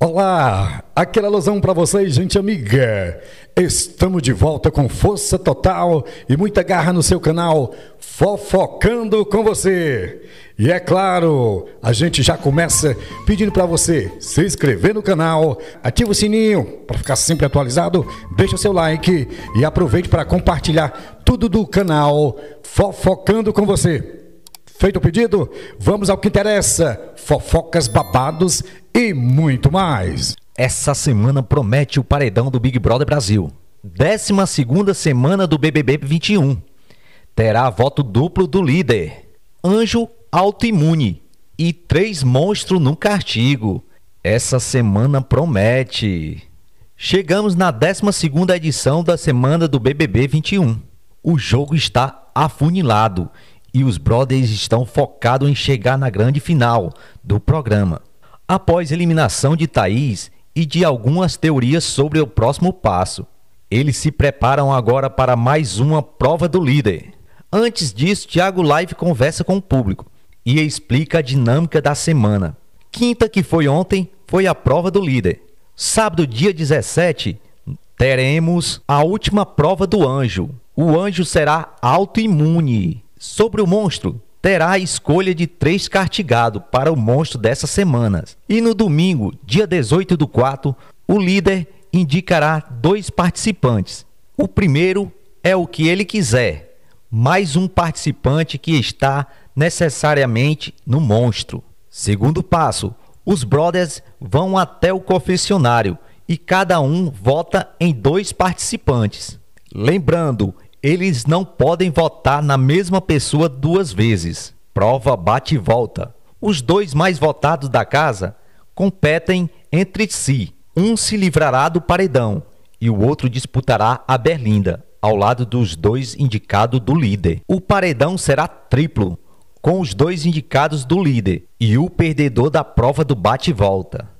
Olá, aquela alusão para vocês, gente amiga. Estamos de volta com força total e muita garra no seu canal, fofocando com você. E é claro, a gente já começa pedindo para você se inscrever no canal, ativa o sininho para ficar sempre atualizado, deixa o seu like e aproveite para compartilhar tudo do canal Fofocando com você. Feito o pedido, vamos ao que interessa: fofocas, babados e muito mais. Essa semana promete o paredão do Big Brother Brasil. 12 semana do BBB 21. Terá voto duplo do líder, anjo autoimune e três monstros no cartigo. Essa semana promete. Chegamos na 12 edição da semana do BBB 21. O jogo está afunilado e os brothers estão focados em chegar na grande final do programa. Após eliminação de Thaís e de algumas teorias sobre o próximo passo, eles se preparam agora para mais uma prova do líder. Antes disso, Thiago Live conversa com o público e explica a dinâmica da semana. Quinta, que foi ontem, foi a prova do líder. Sábado, dia 17, teremos a última prova do anjo. O anjo será autoimune Sobre o monstro, terá a escolha de três cartigados para o monstro dessa semana. E no domingo, dia 18 do 4, o líder indicará dois participantes. O primeiro é o que ele quiser, mais um participante que está necessariamente no monstro. Segundo passo, os brothers vão até o confessionário e cada um vota em dois participantes. Lembrando, eles não podem votar na mesma pessoa duas vezes. Prova bate e volta. Os dois mais votados da casa competem entre si. Um se livrará do paredão e o outro disputará a berlinda, ao lado dos dois indicados do líder. O paredão será triplo, com os dois indicados do líder e o perdedor da prova do bate-volta.